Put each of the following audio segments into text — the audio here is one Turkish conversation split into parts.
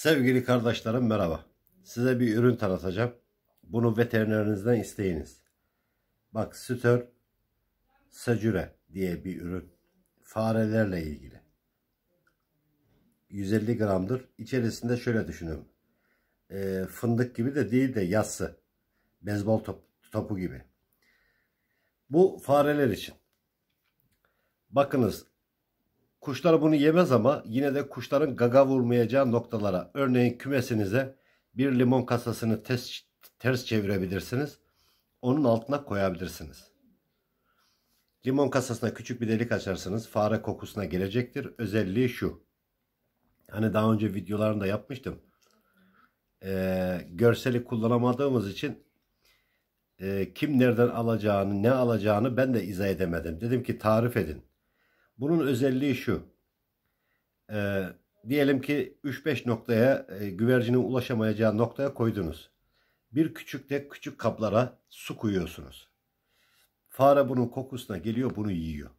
Sevgili kardeşlerim merhaba. Size bir ürün tanıtacağım. Bunu veterinerinizden isteyiniz. Bak sütör secüre diye bir ürün. Farelerle ilgili. 150 gramdır. İçerisinde şöyle düşünün. E, fındık gibi de değil de yassı. Bezbol top, topu gibi. Bu fareler için. Bakınız Kuşlar bunu yemez ama yine de kuşların gaga vurmayacağı noktalara örneğin kümesinize bir limon kasasını ters, ters çevirebilirsiniz. Onun altına koyabilirsiniz. Limon kasasına küçük bir delik açarsanız Fare kokusuna gelecektir. Özelliği şu. Hani daha önce videolarında yapmıştım. Ee, görseli kullanamadığımız için e, kim nereden alacağını, ne alacağını ben de izah edemedim. Dedim ki tarif edin. Bunun özelliği şu. E, diyelim ki 3-5 noktaya e, güvercinin ulaşamayacağı noktaya koydunuz. Bir küçük de küçük kaplara su koyuyorsunuz. Fare bunun kokusuna geliyor bunu yiyor.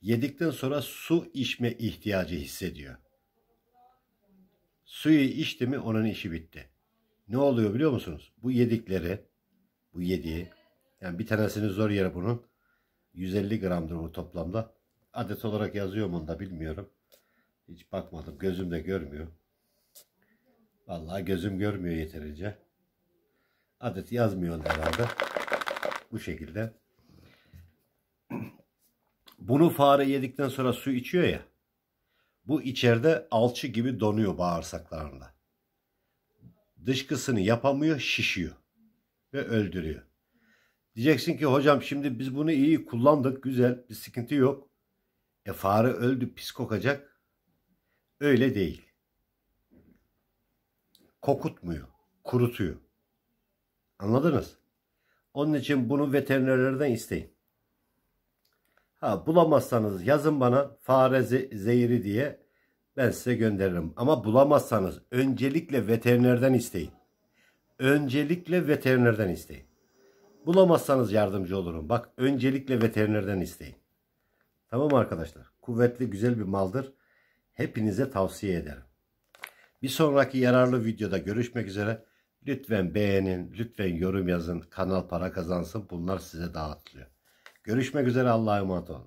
Yedikten sonra su içme ihtiyacı hissediyor. Suyu içti mi onun işi bitti. Ne oluyor biliyor musunuz? Bu yedikleri, bu yediği, yani bir tanesini zor yere bunun, 150 gramdır bu toplamda adet olarak yazıyorum onu da bilmiyorum. Hiç bakmadım. Gözüm de görmüyor. Vallahi gözüm görmüyor yeterince. Adet yazmıyor herhalde. Bu şekilde. Bunu fare yedikten sonra su içiyor ya. Bu içeride alçı gibi donuyor bağırsaklarında. Dışkısını yapamıyor, şişiyor. Ve öldürüyor. Diyeceksin ki hocam şimdi biz bunu iyi kullandık, güzel, bir sıkıntı yok. E fare öldü pis kokacak. Öyle değil. Kokutmuyor, kurutuyor. Anladınız? Onun için bunu veterinerlerden isteyin. Ha bulamazsanız yazın bana fare zehri diye ben size gönderirim. Ama bulamazsanız öncelikle veterinerden isteyin. Öncelikle veterinerden isteyin. Bulamazsanız yardımcı olurum. Bak öncelikle veterinerden isteyin. Tamam arkadaşlar. Kuvvetli güzel bir maldır. Hepinize tavsiye ederim. Bir sonraki yararlı videoda görüşmek üzere. Lütfen beğenin, lütfen yorum yazın. Kanal para kazansın. Bunlar size dağıtılıyor. Görüşmek üzere. Allah'a emanet olun.